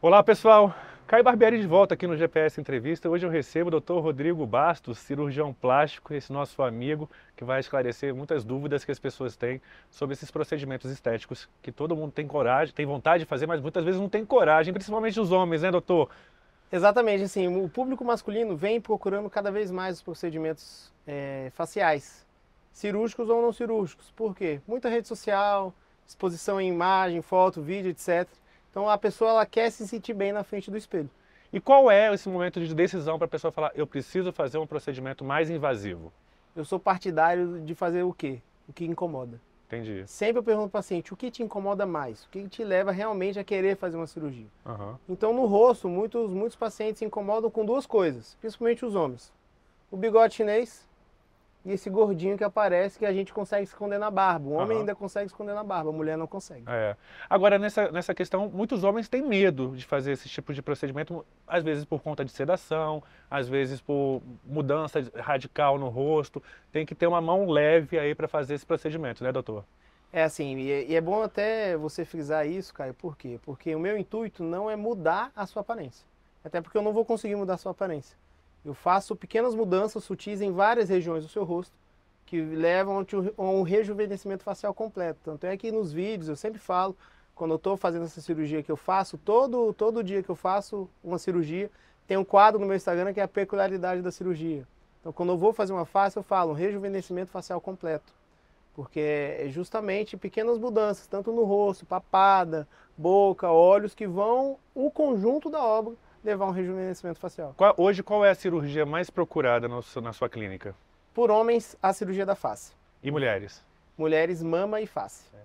Olá pessoal, Caio Barbieri de volta aqui no GPS Entrevista. Hoje eu recebo o Dr. Rodrigo Bastos, cirurgião plástico, esse nosso amigo que vai esclarecer muitas dúvidas que as pessoas têm sobre esses procedimentos estéticos que todo mundo tem coragem, tem vontade de fazer, mas muitas vezes não tem coragem, principalmente os homens, né, doutor? Exatamente, assim, o público masculino vem procurando cada vez mais os procedimentos é, faciais, cirúrgicos ou não cirúrgicos. Por quê? Muita rede social, exposição em imagem, foto, vídeo, etc. Então a pessoa ela quer se sentir bem na frente do espelho. E qual é esse momento de decisão para a pessoa falar, eu preciso fazer um procedimento mais invasivo? Eu sou partidário de fazer o quê? O que incomoda. Entendi. Sempre eu pergunto para o paciente, o que te incomoda mais? O que te leva realmente a querer fazer uma cirurgia? Uhum. Então no rosto, muitos, muitos pacientes se incomodam com duas coisas, principalmente os homens. O bigode chinês e esse gordinho que aparece que a gente consegue esconder na barba. O homem uhum. ainda consegue esconder na barba, a mulher não consegue. É. Agora, nessa, nessa questão, muitos homens têm medo de fazer esse tipo de procedimento, às vezes por conta de sedação, às vezes por mudança radical no rosto. Tem que ter uma mão leve aí para fazer esse procedimento, né, doutor? É assim, e é bom até você frisar isso, Caio, por quê? Porque o meu intuito não é mudar a sua aparência. Até porque eu não vou conseguir mudar a sua aparência. Eu faço pequenas mudanças sutis em várias regiões do seu rosto que levam a um rejuvenescimento facial completo. Tanto é que nos vídeos eu sempre falo, quando eu estou fazendo essa cirurgia que eu faço, todo, todo dia que eu faço uma cirurgia, tem um quadro no meu Instagram que é a peculiaridade da cirurgia. Então, quando eu vou fazer uma face, eu falo um rejuvenescimento facial completo. Porque é justamente pequenas mudanças, tanto no rosto, papada, boca, olhos, que vão o conjunto da obra levar um rejuvenescimento facial. Qual, hoje, qual é a cirurgia mais procurada no, na sua clínica? Por homens, a cirurgia da face. E mulheres? Mulheres, mama e face. É.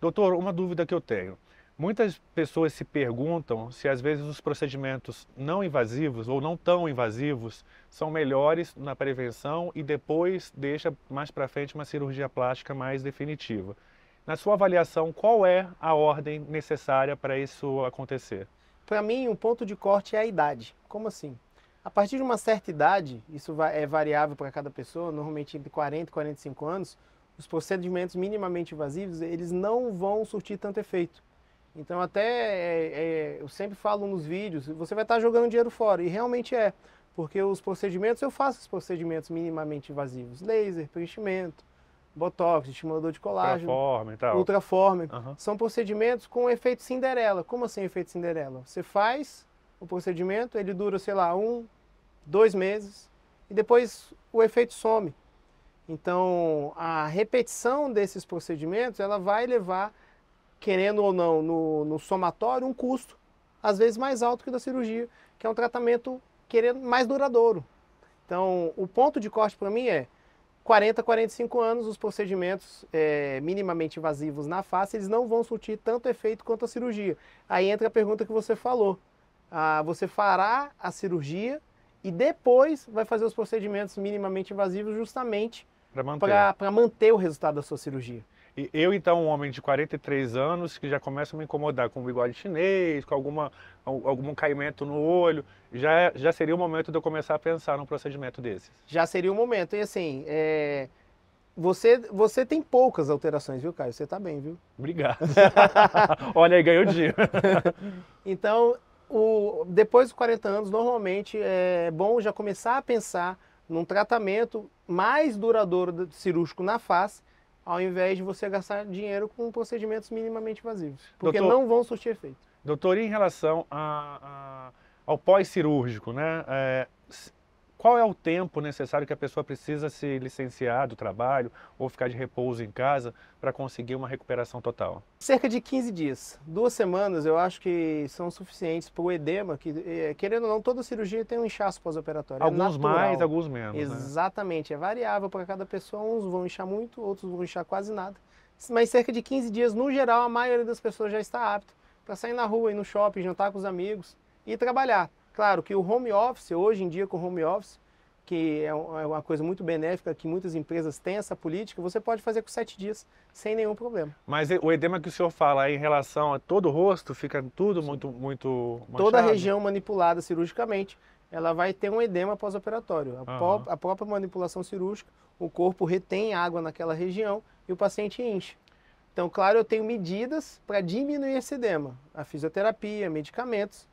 Doutor, uma dúvida que eu tenho. Muitas pessoas se perguntam se às vezes os procedimentos não invasivos ou não tão invasivos são melhores na prevenção e depois deixa mais para frente uma cirurgia plástica mais definitiva. Na sua avaliação, qual é a ordem necessária para isso acontecer? Para mim, o um ponto de corte é a idade. Como assim? A partir de uma certa idade, isso é variável para cada pessoa, normalmente entre 40 e 45 anos, os procedimentos minimamente invasivos, eles não vão surtir tanto efeito. Então até, é, é, eu sempre falo nos vídeos, você vai estar jogando dinheiro fora, e realmente é, porque os procedimentos, eu faço os procedimentos minimamente invasivos, laser, preenchimento, botox, estimulador de colágeno, ultraforme e tal. Ultraforme. Uhum. São procedimentos com efeito Cinderela. Como assim efeito Cinderela? Você faz o procedimento, ele dura, sei lá, um, dois meses e depois o efeito some. Então, a repetição desses procedimentos, ela vai levar, querendo ou não, no, no somatório, um custo, às vezes mais alto que o da cirurgia, que é um tratamento querendo mais duradouro. Então, o ponto de corte para mim é 40, 45 anos, os procedimentos é, minimamente invasivos na face, eles não vão surtir tanto efeito quanto a cirurgia. Aí entra a pergunta que você falou. Ah, você fará a cirurgia e depois vai fazer os procedimentos minimamente invasivos justamente para manter. manter o resultado da sua cirurgia eu, então, um homem de 43 anos, que já começa a me incomodar com o bigode chinês, com alguma, algum caimento no olho, já, já seria o momento de eu começar a pensar num procedimento desses Já seria o momento. E assim, é... Você, você tem poucas alterações, viu, Caio? Você tá bem, viu? Obrigado. Olha aí, ganhou dia. então, o, depois dos 40 anos, normalmente é bom já começar a pensar num tratamento mais duradouro cirúrgico na face ao invés de você gastar dinheiro com procedimentos minimamente invasivos, porque Doutor, não vão surtir efeito. Doutor, em relação a, a, ao pós-cirúrgico, né? É, qual é o tempo necessário que a pessoa precisa se licenciar do trabalho ou ficar de repouso em casa para conseguir uma recuperação total? Cerca de 15 dias. Duas semanas eu acho que são suficientes para o edema, que é, querendo ou não, toda cirurgia tem um inchaço pós-operatório. É alguns é mais, alguns menos. Né? Exatamente, né? é variável para cada pessoa. Uns vão inchar muito, outros vão inchar quase nada. Mas cerca de 15 dias, no geral, a maioria das pessoas já está apta para sair na rua, ir no shopping, jantar com os amigos e trabalhar. Claro que o home office, hoje em dia com o home office, que é, é uma coisa muito benéfica, que muitas empresas têm essa política, você pode fazer com sete dias, sem nenhum problema. Mas o edema que o senhor fala em relação a todo o rosto, fica tudo muito, muito Toda a região manipulada cirurgicamente, ela vai ter um edema pós-operatório. A, uhum. a própria manipulação cirúrgica, o corpo retém água naquela região e o paciente enche. Então, claro, eu tenho medidas para diminuir esse edema. A fisioterapia, medicamentos,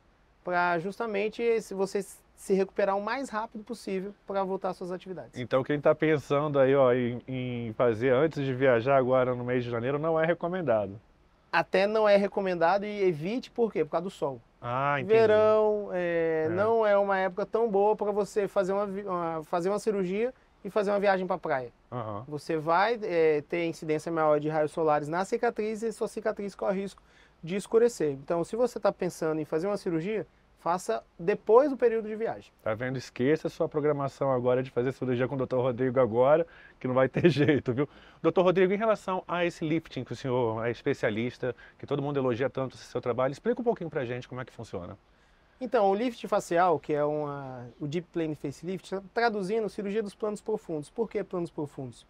para justamente você se recuperar o mais rápido possível para voltar às suas atividades. Então quem está pensando aí ó, em, em fazer antes de viajar agora no mês de janeiro não é recomendado. Até não é recomendado e evite por quê? Por causa do sol. Ah, Verão é, é. não é uma época tão boa para você fazer uma, uma, fazer uma cirurgia e fazer uma viagem para a praia. Uhum. Você vai é, ter incidência maior de raios solares na cicatriz e sua cicatriz corre risco de escurecer. Então, se você está pensando em fazer uma cirurgia, faça depois do período de viagem. Tá vendo? Esqueça sua programação agora de fazer cirurgia com o Dr. Rodrigo agora, que não vai ter jeito, viu? Dr. Rodrigo, em relação a esse lifting que o senhor é especialista, que todo mundo elogia tanto o seu trabalho, explica um pouquinho pra gente como é que funciona. Então, o lift facial, que é uma, o Deep Plane Facelift, traduzindo cirurgia dos planos profundos. Por que planos profundos?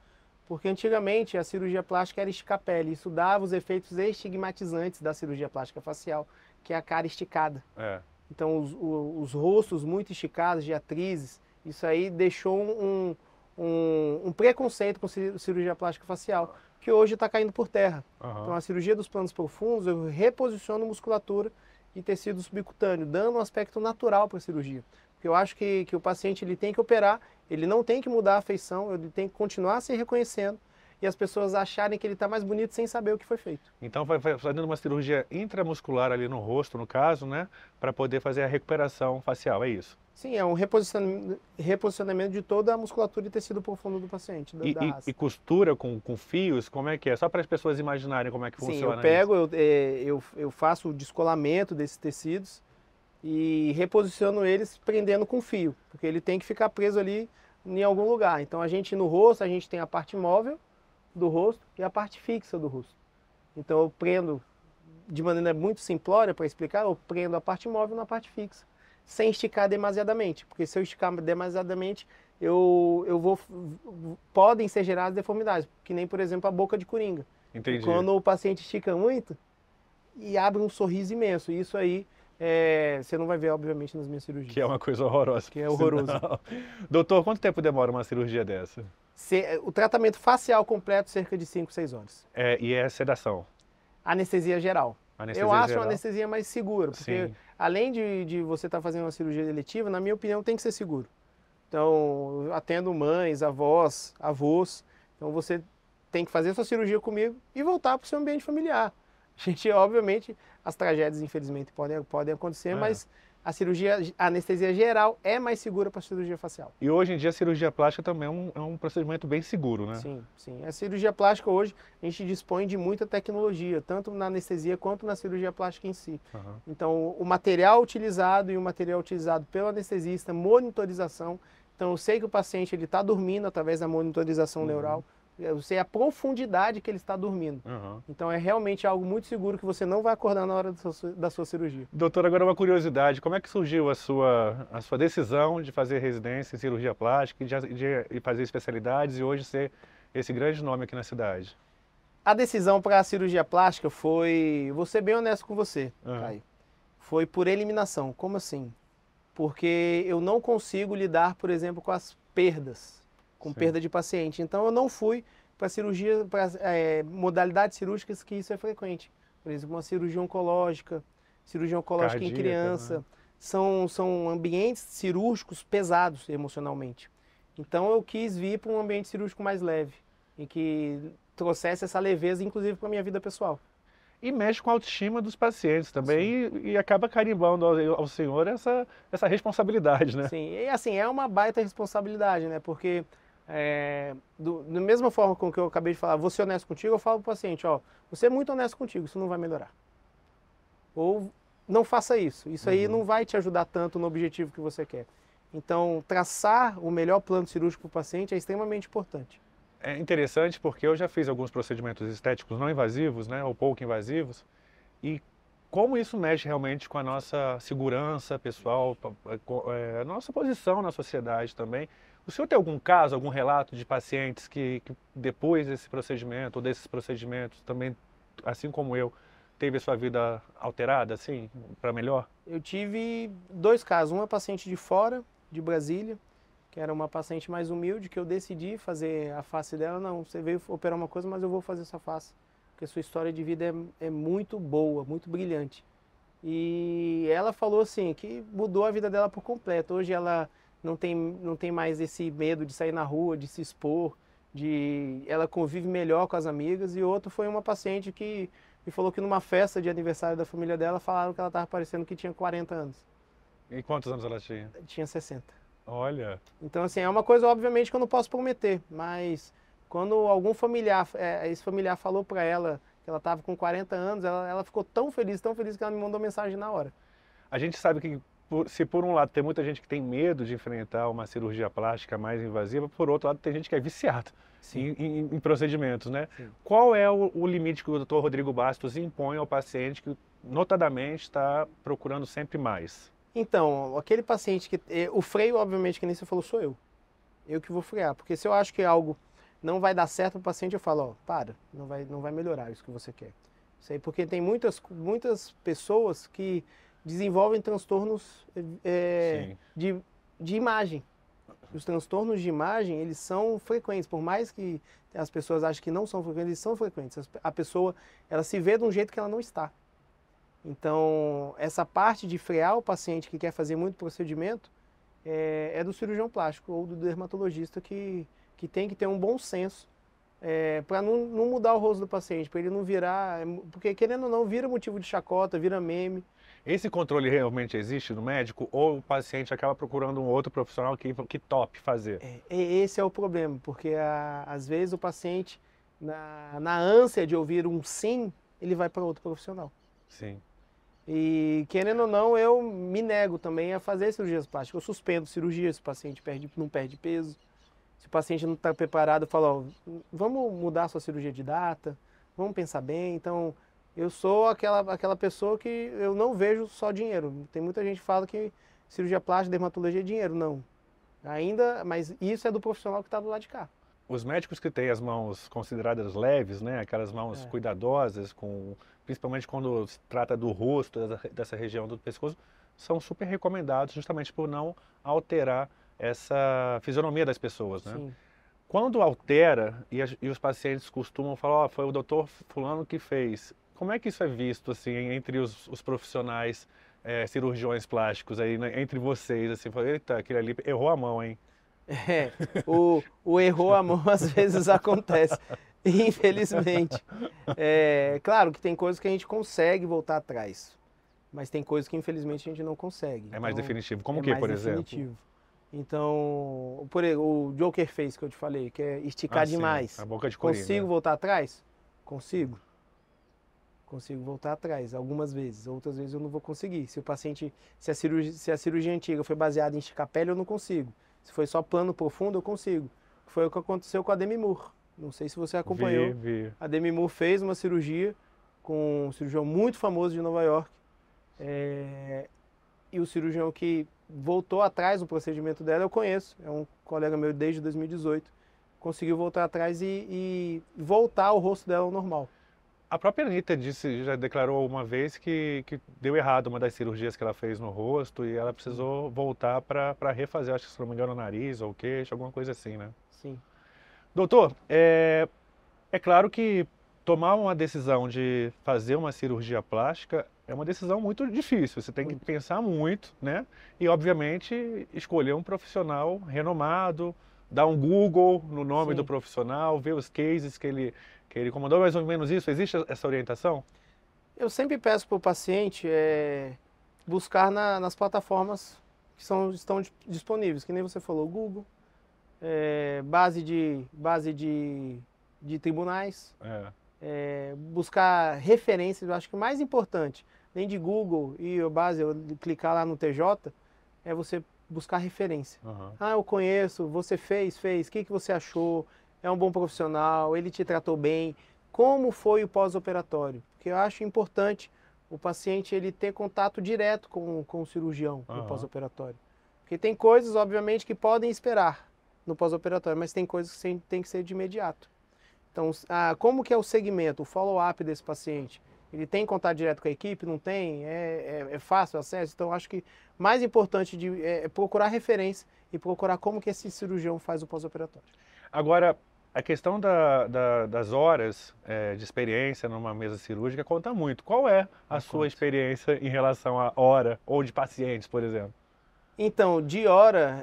Porque antigamente a cirurgia plástica era esticar pele, isso dava os efeitos estigmatizantes da cirurgia plástica facial, que é a cara esticada. É. Então, os, os, rostos muito esticados de atrizes, isso aí deixou um, um, um preconceito com cirurgia plástica facial, que hoje está caindo por terra. Uhum. Então, a cirurgia dos planos profundos, eu reposiciono musculatura e tecido subcutâneo, dando um aspecto natural para a cirurgia eu acho que, que o paciente ele tem que operar, ele não tem que mudar a feição, ele tem que continuar se reconhecendo e as pessoas acharem que ele está mais bonito sem saber o que foi feito. Então vai fazendo uma cirurgia intramuscular ali no rosto, no caso, né, para poder fazer a recuperação facial, é isso? Sim, é um reposicionamento, reposicionamento de toda a musculatura e tecido profundo do paciente. Da, e, da e, e, costura com, com fios, como é que é? Só para as pessoas imaginarem como é que Sim, funciona. Sim, eu pego, é, eu, eu, eu faço o descolamento desses tecidos e reposiciono eles prendendo com fio, porque ele tem que ficar preso ali em algum lugar. Então a gente no rosto, a gente tem a parte móvel do rosto e a parte fixa do rosto. Então eu prendo de maneira muito simplória para explicar, eu prendo a parte móvel na parte fixa, sem esticar demasiadamente, porque se eu esticar demasiadamente, eu, eu vou podem ser geradas deformidades, que nem por exemplo a boca de coringa. Entendi. Quando o paciente estica muito e abre um sorriso imenso, isso aí é, você não vai ver, obviamente, nas minhas cirurgias. Que é uma coisa horrorosa. Que é horroroso. Doutor, quanto tempo demora uma cirurgia dessa? Se, é, o tratamento facial completo, cerca de 5, 6 horas. É, e é sedação? Anestesia geral. Anestesia eu acho geral. uma anestesia mais segura, porque Sim. além de, de você estar tá fazendo uma cirurgia deletiva, na minha opinião, tem que ser seguro. Então, atendo mães, avós, avós. Então, você tem que fazer sua cirurgia comigo e voltar para o seu ambiente familiar. A gente, obviamente, as tragédias, infelizmente, podem, podem acontecer, é. mas a cirurgia, a anestesia geral é mais segura para a cirurgia facial. E hoje em dia a cirurgia plástica também é um, é um, procedimento bem seguro, né? Sim, sim. A cirurgia plástica hoje a gente dispõe de muita tecnologia, tanto na anestesia quanto na cirurgia plástica em si. Uhum. Então, o material utilizado e o material utilizado pelo anestesista, monitorização. Então, eu sei que o paciente ele está dormindo através da monitorização uhum. neural. Eu é, sei é a profundidade que ele está dormindo. Uhum. Então é realmente algo muito seguro que você não vai acordar na hora da sua, da sua, cirurgia. Doutor, agora uma curiosidade: como é que surgiu a sua, a sua decisão de fazer residência em cirurgia plástica e de, de fazer especialidades e hoje ser esse grande nome aqui na cidade? A decisão para a cirurgia plástica foi. Vou ser bem honesto com você, uhum. Caio. Foi por eliminação. Como assim? Porque eu não consigo lidar, por exemplo, com as perdas com Sim. perda de paciente. Então eu não fui para cirurgia, para é, modalidades cirúrgicas que isso é frequente. Por exemplo, uma cirurgia oncológica, cirurgia oncológica Cardíaca, em criança. Né? São, são ambientes cirúrgicos pesados emocionalmente. Então eu quis vir para um ambiente cirúrgico mais leve e que trouxesse essa leveza, inclusive, para a minha vida pessoal. E mexe com a autoestima dos pacientes também e, e, acaba carimbando ao, ao senhor essa, essa responsabilidade, né? Sim, e assim, é uma baita responsabilidade, né? Porque é, do, da mesma forma com que eu acabei de falar, vou ser honesto contigo, eu falo para o paciente, ó, você é muito honesto contigo, isso não vai melhorar. Ou não faça isso, isso uhum. aí não vai te ajudar tanto no objetivo que você quer. Então, traçar o melhor plano cirúrgico para o paciente é extremamente importante. É interessante porque eu já fiz alguns procedimentos estéticos não invasivos, né, ou pouco invasivos, e como isso mexe realmente com a nossa segurança pessoal, é, a nossa posição na sociedade também, o senhor tem algum caso, algum relato de pacientes que, que depois desse procedimento ou desses procedimentos também, assim como eu, teve a sua vida alterada, assim, para melhor? Eu tive dois casos. Uma é paciente de fora, de Brasília, que era uma paciente mais humilde, que eu decidi fazer a face dela. Não, você veio operar uma coisa, mas eu vou fazer essa face, porque sua história de vida é, é muito boa, muito brilhante. E ela falou assim que mudou a vida dela por completo. Hoje ela não tem, não tem mais esse medo de sair na rua, de se expor, de ela convive melhor com as amigas. E outro foi uma paciente que me falou que numa festa de aniversário da família dela falaram que ela estava parecendo que tinha 40 anos. E quantos anos ela tinha? Tinha 60. Olha. Então, assim, é uma coisa, obviamente, que eu não posso prometer, mas quando algum familiar, é, esse familiar falou para ela que ela estava com 40 anos, ela, ela ficou tão feliz, tão feliz que ela me mandou mensagem na hora. A gente sabe que por, se por um lado tem muita gente que tem medo de enfrentar uma cirurgia plástica mais invasiva, por outro lado tem gente que é viciada em, em, em, procedimentos, né? Sim. Qual é o, o, limite que o Dr. Rodrigo Bastos impõe ao paciente que notadamente está procurando sempre mais? Então, aquele paciente que eh, o freio, obviamente, que nem você falou, sou eu. Eu que vou frear, porque se eu acho que algo não vai dar certo para o paciente, eu falo, ó, para, não vai, não vai melhorar isso que você quer. Sei, porque tem muitas, muitas pessoas que desenvolvem transtornos é, de, de imagem. Os transtornos de imagem, eles são frequentes, por mais que as pessoas achem que não são frequentes, eles são frequentes. A pessoa, ela se vê de um jeito que ela não está. Então, essa parte de frear o paciente que quer fazer muito procedimento é, é do cirurgião plástico ou do dermatologista que, que tem que ter um bom senso é, para não, não mudar o rosto do paciente, para ele não virar, é porque querendo ou não, vira motivo de chacota, vira meme. Esse controle realmente existe no médico ou o paciente acaba procurando um outro profissional que, que top fazer? É, esse é o problema, porque a, às vezes o paciente, na, na ânsia de ouvir um sim, ele vai para outro profissional. Sim. E querendo ou não, eu me nego também a fazer cirurgias plásticas. Eu suspendo cirurgias se o paciente perde, não perde peso. Se o paciente não está preparado, eu falo, ó, vamos mudar sua cirurgia de data, vamos pensar bem. Então, eu sou aquela, aquela pessoa que eu não vejo só dinheiro. Tem muita gente que fala que cirurgia plástica, dermatologia é dinheiro. Não. Ainda, mas isso é do profissional que está do lado de cá. Os médicos que têm as mãos consideradas leves, né, aquelas mãos é. cuidadosas, com, principalmente quando se trata do rosto, dessa região do pescoço, são super recomendados justamente por não alterar essa fisionomia das pessoas, né? Quando altera, e, e, os pacientes costumam falar, oh, foi o doutor fulano que fez, como é que isso é visto assim entre os, os profissionais é, cirurgiões plásticos aí né, entre vocês assim? Eita, aquele ali errou a mão, hein? É, o, o errou a mão às vezes acontece, infelizmente. É, claro que tem coisas que a gente consegue voltar atrás, mas tem coisas que infelizmente a gente não consegue. Então, é mais então, definitivo. Como é que, por exemplo? Definitivo. Então, por o Joker fez que eu te falei, que é esticar ah, demais. Sim, a boca de coringa. Consigo voltar atrás? Consigo consigo voltar atrás algumas vezes, outras vezes eu não vou conseguir. Se o paciente, se a cirurgia, se a cirurgia antiga foi baseada em esticar pele, eu não consigo. Se foi só plano profundo, eu consigo. Foi o que aconteceu com a Demi Moore. Não sei se você acompanhou. Vi, vi. A Demi Moore fez uma cirurgia com um cirurgião muito famoso de Nova York. É... E o cirurgião que voltou atrás do procedimento dela, eu conheço. É um colega meu desde 2018. Conseguiu voltar atrás e, e voltar o rosto dela ao normal. A própria Anitta disse, já declarou uma vez que, que deu errado uma das cirurgias que ela fez no rosto e ela precisou uhum. voltar para refazer, acho que se não me engano, o nariz ou o queixo, alguma coisa assim, né? Sim. Doutor, é, é claro que tomar uma decisão de fazer uma cirurgia plástica é uma decisão muito difícil. Você tem muito. que pensar muito, né? E, obviamente, escolher um profissional renomado, dar um Google no nome Sim. do profissional, ver os cases que ele que ele comandou mais ou menos isso? Existe essa orientação? Eu sempre peço para o paciente é, buscar na, nas plataformas que são, estão disponíveis, que nem você falou, Google, é, base, de, base de, de tribunais, é. é. buscar referências, eu acho que o mais importante, além de Google e a base, eu clicar lá no TJ, é você buscar referência. Uhum. Ah, eu conheço, você fez, fez, o que, que você achou? é um bom profissional, ele te tratou bem, como foi o pós-operatório. Porque eu acho importante o paciente ele ter contato direto com, com o cirurgião uhum. no pós-operatório. Porque tem coisas, obviamente, que podem esperar no pós-operatório, mas tem coisas que tem que ser de imediato. Então, ah, como que é o segmento, o follow-up desse paciente? Ele tem contato direto com a equipe? Não tem? É, é, é fácil o acesso? Então, acho que mais importante de, é, é procurar referência e procurar como que esse cirurgião faz o pós-operatório. Agora, a questão da, da, das horas é, de experiência numa mesa cirúrgica conta muito. Qual é a sua experiência em relação à hora ou de pacientes, por exemplo? Então, de hora,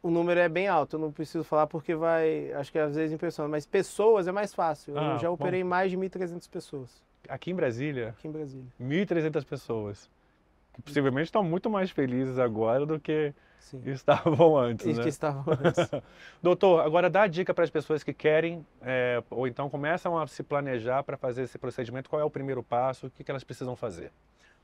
o número é bem alto, eu não preciso falar porque vai, acho que às vezes impressiona. mas pessoas é mais fácil. Ah, eu já operei bom. mais de 1.300 pessoas. Aqui em Brasília? Aqui em Brasília. 1.300 pessoas que possivelmente estão muito mais felizes agora do que Sim. estavam antes. Né? que estavam antes. Doutor, agora dá a dica para as pessoas que querem é, ou então começam a se planejar para fazer esse procedimento. Qual é o primeiro passo? O que, que elas precisam fazer?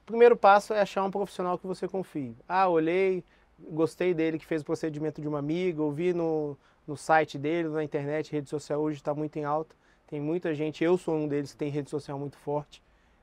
O primeiro passo é achar um profissional que você confie. Ah, olhei, gostei dele que fez o procedimento de uma amiga, ouvi no, no site dele, na internet, rede social hoje está muito em alta. Tem muita gente, eu sou um deles que tem rede social muito forte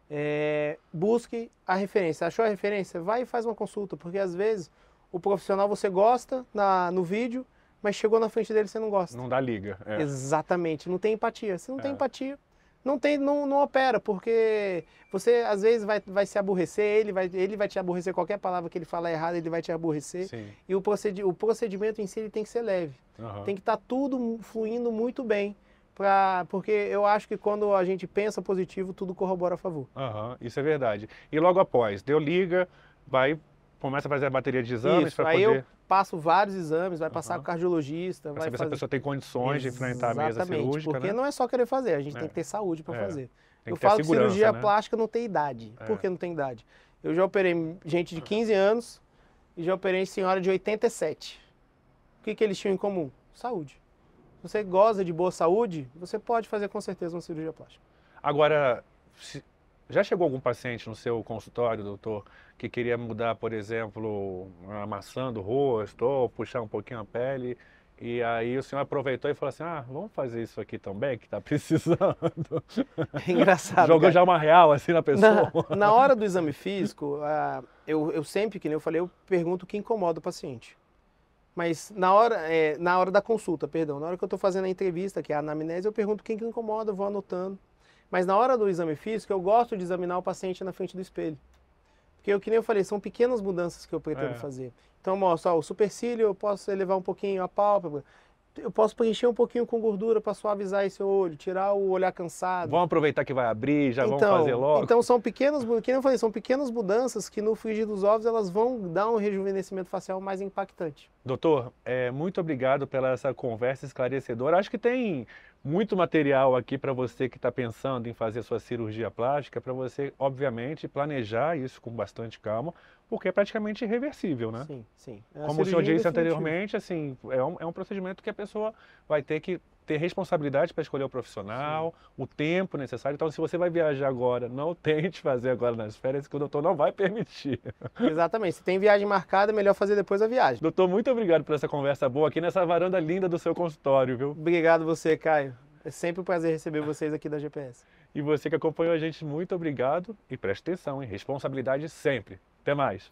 é, busque a referência. Achou a referência? Vai e faz uma consulta, porque às vezes o profissional você gosta na, no vídeo, mas chegou na frente dele você não gosta. Não dá liga. É. Exatamente, não tem empatia. Se não é. tem empatia, não tem, não, não opera, porque você às vezes vai, vai se aborrecer, ele vai, ele vai te aborrecer, qualquer palavra que ele falar errada, ele vai te aborrecer. Sim. E o, procedi o procedimento em si ele tem que ser leve. Uhum. Tem que estar tá tudo fluindo muito bem. Pra, porque eu acho que quando a gente pensa positivo, tudo corrobora a favor. Uhum, isso é verdade. E logo após, deu liga, vai começa a fazer a bateria de exames para poder... Aí eu passo vários exames, vai uhum. passar com cardiologista, pra vai saber fazer... se a pessoa tem condições Ex de enfrentar a mesa cirúrgica, porque né? não é só querer fazer, a gente é. tem que ter saúde para é. fazer. eu falo que cirurgia né? plástica não tem idade. É. Por que não tem idade? Eu já operei gente de 15 anos e já operei senhora de 87. O que, que eles tinham em comum? Saúde você goza de boa saúde, você pode fazer com certeza uma cirurgia plástica. Agora, se, já chegou algum paciente no seu consultório, doutor, que queria mudar, por exemplo, amassando o rosto ou puxar um pouquinho a pele? E aí o senhor aproveitou e falou assim: ah, vamos fazer isso aqui também, que está precisando. É engraçado. Jogou cara. já uma real assim na pessoa. Na, na hora do exame físico, uh, eu, eu sempre, que nem eu falei, eu pergunto o que incomoda o paciente. Mas na hora, é, na hora da consulta, perdão, na hora que eu estou fazendo a entrevista, que é a anamnese, eu pergunto quem que incomoda, vou anotando. Mas na hora do exame físico, eu gosto de examinar o paciente na frente do espelho. Porque, eu, que nem eu falei, são pequenas mudanças que eu pretendo é. fazer. Então, mostra, ó, o supercílio eu posso elevar um pouquinho a pálpebra eu posso preencher um pouquinho com gordura para suavizar esse olho, tirar o olhar cansado. Vamos aproveitar que vai abrir, já então, vamos fazer logo. Então são pequenas, que eu falei, são pequenas mudanças que no frigir dos ovos elas vão dar um rejuvenescimento facial mais impactante. Doutor, é, muito obrigado pela essa conversa esclarecedora. Acho que tem muito material aqui para você que está pensando em fazer sua cirurgia plástica, para você, obviamente, planejar isso com bastante calma, porque é praticamente irreversível, né? Sim, sim. É Como o senhor é disse anteriormente, assim, é um, é um procedimento que a pessoa vai ter que ter responsabilidade para escolher o profissional, Sim. o tempo necessário. Então, se você vai viajar agora, não tente fazer agora nas férias, que o doutor não vai permitir. Exatamente. Se tem viagem marcada, é melhor fazer depois a viagem. Doutor, muito obrigado por essa conversa boa aqui nessa varanda linda do seu consultório, viu? Obrigado você, Caio. É sempre um prazer receber vocês aqui da GPS. E você que acompanhou a gente, muito obrigado e preste atenção, hein? Responsabilidade sempre. Até mais.